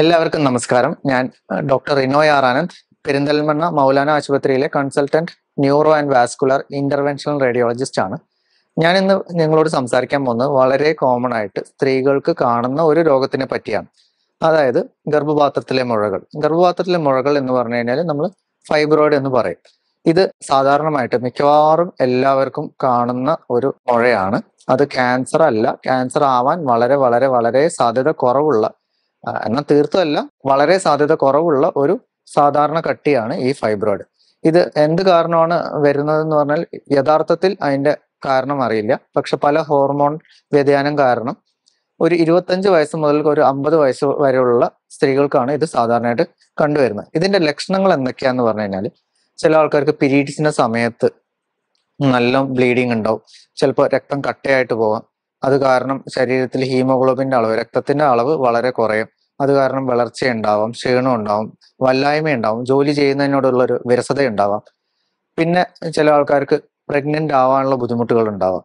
എല്ലാവർക്കും നമസ്കാരം ഞാൻ ഡോക്ടർ റിനോയ് ആർ ആനന്ദ് പെരിന്തൽമണ്ണ മൗലാന ആശുപത്രിയിലെ consultant neuro and vascular interventional radiologist ആണ് ഞാൻ ഇന്ന് നിങ്ങളോട് സംസാരിക്കാൻ പോകുന്നത് വളരെ കോമൺ ആയിട്ട് സ്ത്രീകൾക്ക് കാണുന്ന ഒരു രോഗത്തിനെ പറ്റിയാണ് അതായത് ഗർഭപാത്രത്തിലെ മുഴകൾ ഗർഭപാത്രത്തിലെ മുഴകൾ എന്ന് പറഞ്ഞു കഴിഞ്ഞാൽ നമ്മൾ ഫൈബ്രോയിഡ് എന്ന് പറയും ഇത് സാധാരണമായിട്ട് മിക്കവാറും എല്ലാവർക്കും കാണുന്ന ഒരു മുഴയാണ് അത് ക്യാൻസർ അല്ല ക്യാൻസർ ആവാൻ വളരെ വളരെ വളരെ സാധ്യത കുറവുള്ള എന്നാൽ തീർത്തുമല്ല വളരെ സാധ്യത കുറവുള്ള ഒരു സാധാരണ കട്ടിയാണ് ഈ ഫൈബ്രോയിഡ് ഇത് എന്ത് കാരണമാണ് വരുന്നതെന്ന് പറഞ്ഞാൽ യഥാർത്ഥത്തിൽ അതിന്റെ കാരണം അറിയില്ല പക്ഷെ പല ഹോർമോൺ വ്യതിയാനം കാരണം ഒരു ഇരുപത്തഞ്ച് വയസ്സ് മുതൽ ഒരു അമ്പത് വയസ്സ് വരെയുള്ള സ്ത്രീകൾക്കാണ് ഇത് സാധാരണയായിട്ട് കണ്ടുവരുന്നത് ഇതിന്റെ ലക്ഷണങ്ങൾ എന്തൊക്കെയാന്ന് പറഞ്ഞു കഴിഞ്ഞാൽ ചില ആൾക്കാർക്ക് പിരീഡ്സിന്റെ സമയത്ത് നല്ല ബ്ലീഡിങ് ഉണ്ടാവും ചിലപ്പോൾ രക്തം കട്ടയായിട്ട് പോവാം അത് കാരണം ശരീരത്തിൽ ഹീമോഗ്ലോബിന്റെ അളവ് രക്തത്തിന്റെ അളവ് വളരെ കുറയും അത് കാരണം വളർച്ച ഉണ്ടാവാം ക്ഷീണം ഉണ്ടാവും വല്ലായ്മ ഉണ്ടാവും ജോലി ചെയ്യുന്നതിനോടുള്ള ഒരു വിരസത ഉണ്ടാവാം പിന്നെ ചില ആൾക്കാർക്ക് പ്രഗ്നന്റ് ആവാനുള്ള ബുദ്ധിമുട്ടുകൾ ഉണ്ടാവാം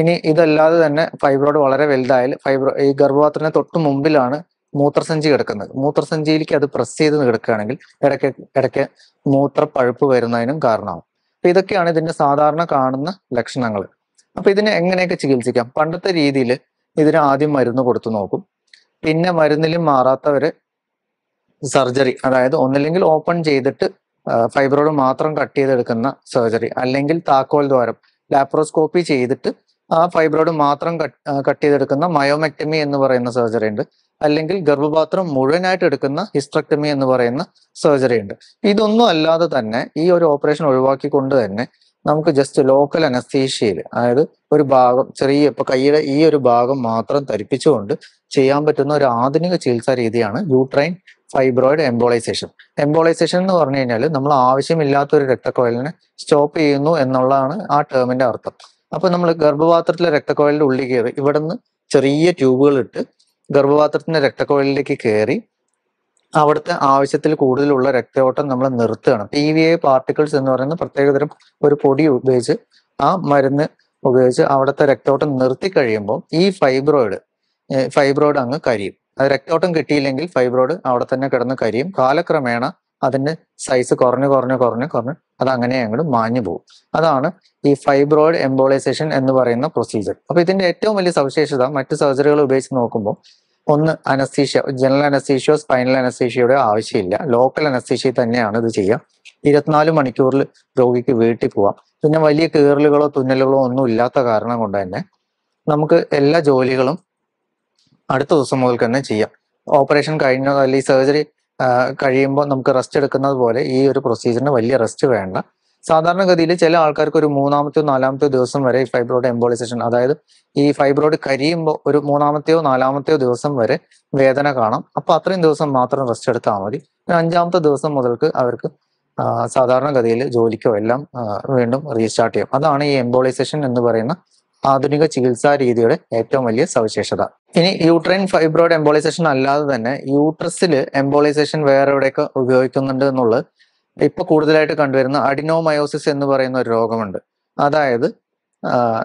ഇനി ഇതല്ലാതെ തന്നെ ഫൈബ്രോയിഡ് വളരെ വലുതായാൽ ഫൈബ്രോ ഈ ഗർഭപാത്രത്തിന് തൊട്ട് മുമ്പിലാണ് മൂത്രസഞ്ചി കിടക്കുന്നത് മൂത്രസഞ്ചിയിലേക്ക് അത് പ്രസ് ചെയ്ത് കിടക്കുകയാണെങ്കിൽ ഇടയ്ക്ക് ഇടയ്ക്ക് മൂത്രപ്പഴുപ്പ് വരുന്നതിനും കാരണമാവും അപ്പൊ ഇതൊക്കെയാണ് ഇതിന്റെ സാധാരണ കാണുന്ന ലക്ഷണങ്ങൾ അപ്പൊ ഇതിനെ എങ്ങനെയൊക്കെ ചികിത്സിക്കാം പണ്ടത്തെ രീതിയിൽ ഇതിന് ആദ്യം മരുന്ന് കൊടുത്തു നോക്കും പിന്നെ മരുന്നിലും മാറാത്തവര് സർജറി അതായത് ഒന്നില്ലെങ്കിൽ ഓപ്പൺ ചെയ്തിട്ട് ഫൈബ്രോയിഡ് മാത്രം കട്ട് ചെയ്തെടുക്കുന്ന സർജറി അല്ലെങ്കിൽ താക്കോൽ ദ്വാരം ലാപ്രോസ്കോപ്പി ചെയ്തിട്ട് ആ ഫൈബ്രോയിഡ് മാത്രം കട്ട് ചെയ്തെടുക്കുന്ന മയോമെക്ടമി എന്ന് പറയുന്ന സർജറി ഉണ്ട് അല്ലെങ്കിൽ ഗർഭപാത്രം മുഴുവനായിട്ട് എടുക്കുന്ന ഹിസ്ട്രക്ടമി എന്ന് പറയുന്ന സർജറി ഉണ്ട് ഇതൊന്നും അല്ലാതെ തന്നെ ഈ ഒരു ഓപ്പറേഷൻ ഒഴിവാക്കിക്കൊണ്ട് തന്നെ നമുക്ക് ജസ്റ്റ് ലോക്കൽ അനസ്തീഷ്യയിൽ അതായത് ഒരു ഭാഗം ചെറിയ ഇപ്പൊ കൈയുടെ ഈ ഒരു ഭാഗം മാത്രം തരിപ്പിച്ചുകൊണ്ട് ചെയ്യാൻ പറ്റുന്ന ഒരു ആധുനിക ചികിത്സാ രീതിയാണ് യൂട്രൈൻ ഫൈബ്രോയിഡ് എംബോളൈസേഷൻ എംബോളൈസേഷൻ എന്ന് പറഞ്ഞു കഴിഞ്ഞാൽ നമ്മൾ ആവശ്യമില്ലാത്ത ഒരു രക്തക്കുഴലിനെ സ്റ്റോപ്പ് ചെയ്യുന്നു എന്നുള്ളതാണ് ആ ടേമിന്റെ അർത്ഥം അപ്പൊ നമ്മൾ ഗർഭപാത്രത്തിലെ രക്തക്കുഴലിന്റെ ഉള്ളിൽ കയറി ഇവിടുന്ന് ചെറിയ ട്യൂബുകൾ ഇട്ട് ഗർഭപാത്രത്തിന്റെ രക്തക്കുഴലിലേക്ക് കയറി അവിടുത്തെ ആവശ്യത്തിൽ കൂടുതലുള്ള രക്തയോട്ടം നമ്മൾ നിർത്തുകയാണ് പി വി എ പാർട്ടിക്കിൾസ് എന്ന് പറയുന്ന പ്രത്യേകതരം ഒരു പൊടി ഉപയോഗിച്ച് ആ മരുന്ന് ഉപയോഗിച്ച് അവിടുത്തെ രക്തയോട്ടം നിർത്തി കഴിയുമ്പോൾ ഈ ഫൈബ്രോയിഡ് ഫൈബ്രോയിഡ് അങ്ങ് കരിയും അത് രക്തയോട്ടം കിട്ടിയില്ലെങ്കിൽ ഫൈബ്രോയിഡ് അവിടെ തന്നെ കിടന്ന് കരിയും കാലക്രമേണ അതിന്റെ സൈസ് കുറഞ്ഞു കുറഞ്ഞു കുറഞ്ഞു കുറഞ്ഞ് അത് അങ്ങനെ അങ്ങോട്ട് മാഞ്ഞു പോകും അതാണ് ഈ ഫൈബ്രോയിഡ് എംബോളൈസേഷൻ എന്ന് പറയുന്ന പ്രൊസീജിയർ അപ്പൊ ഇതിന്റെ ഏറ്റവും വലിയ സവിശേഷത മറ്റു സർജറികൾ ഉപയോഗിച്ച് നോക്കുമ്പോൾ ഒന്ന് അനസ്തീഷ്യ ജനറൽ അനസ്തീഷ്യോ സ്പൈനൽ അനസ്തീഷ്യയുടെ ആവശ്യമില്ല ലോക്കൽ അനസ്തീഷ്യ തന്നെയാണ് ഇത് ചെയ്യുക ഇരുപത്തിനാല് മണിക്കൂറിൽ രോഗിക്ക് വീട്ടിൽ പോവാം പിന്നെ വലിയ കീറലുകളോ തുന്നലുകളോ ഒന്നും ഇല്ലാത്ത കാരണം കൊണ്ട് തന്നെ നമുക്ക് എല്ലാ ജോലികളും അടുത്ത ദിവസം മുതൽ തന്നെ ചെയ്യാം ഓപ്പറേഷൻ കഴിഞ്ഞതോ അല്ലെങ്കിൽ സർജറി കഴിയുമ്പോൾ നമുക്ക് റെസ്റ്റ് എടുക്കുന്നത് പോലെ ഈ ഒരു പ്രൊസീജിയറിന് വലിയ റെസ്റ്റ് വേണ്ട സാധാരണഗതിയിൽ ചില ആൾക്കാർക്ക് ഒരു മൂന്നാമത്തെയോ നാലാമത്തെയോ ദിവസം വരെ ഈ ഫൈബ്രോയിഡ് എംബോളിസേഷൻ അതായത് ഈ ഫൈബ്രോയിഡ് കരിയുമ്പോൾ ഒരു മൂന്നാമത്തെയോ നാലാമത്തെയോ ദിവസം വരെ വേദന കാണാം അപ്പോൾ അത്രയും ദിവസം മാത്രം റെസ്റ്റ് എടുത്താൽ മതി അഞ്ചാമത്തെ ദിവസം മുതൽക്ക് അവർക്ക് സാധാരണഗതിയിൽ ജോലിക്കോ എല്ലാം വീണ്ടും റീസ്റ്റാർട്ട് ചെയ്യും അതാണ് ഈ എംബോളിസേഷൻ എന്ന് പറയുന്ന ആധുനിക ചികിത്സാ രീതിയുടെ ഏറ്റവും വലിയ സവിശേഷത ഇനി യൂട്രൈൻ ഫൈബ്രോയിഡ് എംബോളൈസേഷൻ അല്ലാതെ തന്നെ യൂട്രസിൽ എംബോളൈസേഷൻ വേറെ എവിടെയൊക്കെ ഉപയോഗിക്കുന്നുണ്ട് എന്നുള്ളത് ഇപ്പൊ കൂടുതലായിട്ട് കണ്ടുവരുന്ന അഡിനോമയോസിസ് എന്ന് പറയുന്ന ഒരു രോഗമുണ്ട് അതായത്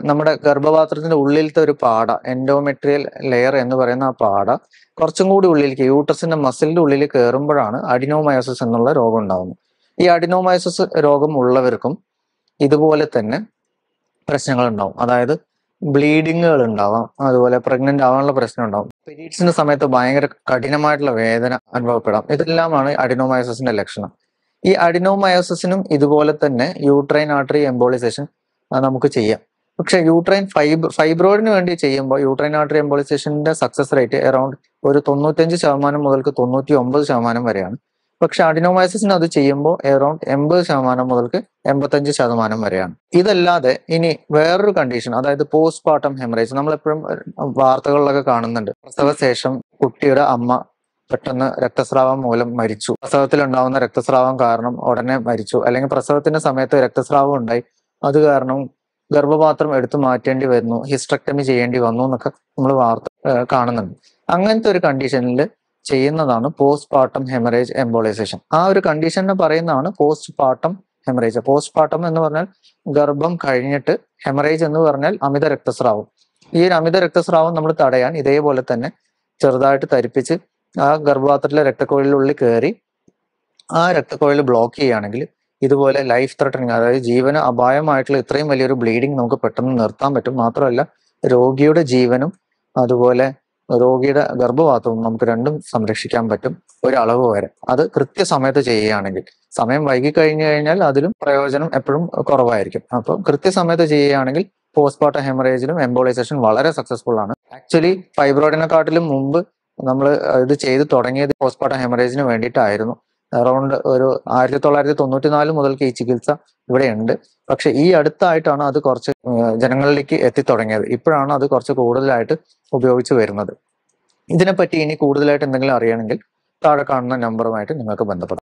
നമ്മുടെ ഗർഭപാത്രത്തിന്റെ ഉള്ളിലത്തെ ഒരു പാട എൻഡോമെട്രിയൽ ലെയർ എന്ന് പറയുന്ന ആ പാട കുറച്ചും കൂടി ഉള്ളിലേക്ക് യൂട്ടസിന്റെ മസിലിന്റെ ഉള്ളിൽ കയറുമ്പോഴാണ് അഡിനോമയോസിസ് എന്നുള്ള രോഗം ഉണ്ടാകുന്നത് ഈ അഡിനോമയോസിസ് രോഗം ഉള്ളവർക്കും ഇതുപോലെ തന്നെ പ്രശ്നങ്ങൾ ഉണ്ടാവും അതായത് ബ്ലീഡിങ്ങുകൾ ഉണ്ടാവാം അതുപോലെ പ്രഗ്നന്റ് ആവാനുള്ള പ്രശ്നം ഉണ്ടാവും പീരീഡ്സിന്റെ സമയത്ത് ഭയങ്കര കഠിനമായിട്ടുള്ള വേദന അനുഭവപ്പെടാം ഇതെല്ലാമാണ് അഡിനോമയോസിന്റെ ലക്ഷണം ഈ അഡിനോമയോസിനും ഇതുപോലെ തന്നെ യൂട്രൈൻ ആർട്ടറി എംബോളിസേഷൻ നമുക്ക് ചെയ്യാം പക്ഷെ യൂട്രൈൻ ഫൈബ് ഫൈബ്രോയിഡിന് വേണ്ടി ചെയ്യുമ്പോൾ യൂട്രൈൻ ആർട്ടറി എംബോളിസേഷന്റെ സക്സസ് റേറ്റ് അറൌണ്ട് ഒരു തൊണ്ണൂറ്റഞ്ച് ശതമാനം മുതൽക്ക് തൊണ്ണൂറ്റി ഒമ്പത് ശതമാനം വരെയാണ് പക്ഷെ അഡിനോമൈസിന് അത് ചെയ്യുമ്പോൾ എറൌണ്ട് എൺപത് ശതമാനം മുതൽക്ക് എൺപത്തഞ്ച് ശതമാനം വരെയാണ് ഇതല്ലാതെ ഇനി വേറൊരു കണ്ടീഷൻ അതായത് പോസ്റ്റ് പാർട്ടം ഹെമറേജ് നമ്മളെപ്പോഴും വാർത്തകളിലൊക്കെ കാണുന്നുണ്ട് പ്രസവശേഷം കുട്ടിയുടെ അമ്മ പെട്ടെന്ന് രക്തസ്രാവം മൂലം മരിച്ചു പ്രസവത്തിൽ ഉണ്ടാവുന്ന രക്തസ്രാവം കാരണം ഉടനെ മരിച്ചു അല്ലെങ്കിൽ പ്രസവത്തിന്റെ സമയത്ത് രക്തസ്രാവം ഉണ്ടായി അത് കാരണം ഗർഭപാത്രം എടുത്തു മാറ്റേണ്ടി വരുന്നു ഹിസ്ട്രക്ടമി ചെയ്യേണ്ടി വന്നു എന്നൊക്കെ നമ്മൾ വാർത്ത കാണുന്നുണ്ട് അങ്ങനത്തെ ഒരു കണ്ടീഷനിൽ ചെയ്യുന്നതാണ് പോസ്റ്റ് പാർട്ടം ഹെമറേജ് എംബോളൈസേഷൻ ആ ഒരു കണ്ടീഷനെ പറയുന്നതാണ് postpartum haemorrhage postpartum എന്ന് പറഞ്ഞാൽ ഗർഭം കഴിഞ്ഞിട്ട് ഹെമറേജ് എന്ന് പറഞ്ഞാൽ അമിത രക്തസ്രാവം ഈ ഒരു അമിത രക്തസ്രാവം നമ്മൾ തടയാൻ ഇതേപോലെ തന്നെ ചെറുതായിട്ട് തരിപ്പിച്ച് ആ ഗർഭപാത്രത്തിലെ രക്തക്കുഴലിനുള്ളിൽ കയറി ആ രക്തക്കോഴിൽ ബ്ലോക്ക് ചെയ്യുകയാണെങ്കിൽ ഇതുപോലെ ലൈഫ് ത്രട്ടനിങ് അതായത് ജീവന് അപായമായിട്ടുള്ള ഇത്രയും വലിയൊരു ബ്ലീഡിങ് നമുക്ക് പെട്ടെന്ന് നിർത്താൻ പറ്റും മാത്രമല്ല രോഗിയുടെ ജീവനും അതുപോലെ രോഗിയുടെ ഗർഭപാത്രവും നമുക്ക് രണ്ടും സംരക്ഷിക്കാൻ പറ്റും ഒരളവ് വരെ അത് കൃത്യസമയത്ത് ചെയ്യുകയാണെങ്കിൽ സമയം വൈകി കഴിഞ്ഞു കഴിഞ്ഞാൽ അതിലും പ്രയോജനം എപ്പോഴും കുറവായിരിക്കും അപ്പൊ കൃത്യസമയത്ത് ചെയ്യുകയാണെങ്കിൽ പോസ്റ്റ്പാർട്ടം ഹെമറേജിലും എംബോളൈസേഷൻ വളരെ സക്സസ്ഫുൾ ആണ് ആക്ച്വലി ഫൈബ്രോയിഡിനെ കാട്ടിലും മുമ്പ് നമ്മൾ ഇത് ചെയ്തു തുടങ്ങിയത് പോസ്റ്റ്മോർട്ടം ഹെമറേജിന് വേണ്ടിയിട്ടായിരുന്നു അറൗണ്ട് ഒരു ആയിരത്തി തൊള്ളായിരത്തി തൊണ്ണൂറ്റി നാല് മുതൽക്ക് ഈ ചികിത്സ ഇവിടെയുണ്ട് പക്ഷെ ഈ അടുത്തായിട്ടാണ് അത് കുറച്ച് ജനങ്ങളിലേക്ക് എത്തിത്തുടങ്ങിയത് ഇപ്പോഴാണ് അത് കുറച്ച് കൂടുതലായിട്ട് ഉപയോഗിച്ചു വരുന്നത് ഇതിനെപ്പറ്റി ഇനി കൂടുതലായിട്ട് എന്തെങ്കിലും അറിയണമെങ്കിൽ താഴെ കാണുന്ന നമ്പറുമായിട്ട് നിങ്ങൾക്ക് ബന്ധപ്പെടാം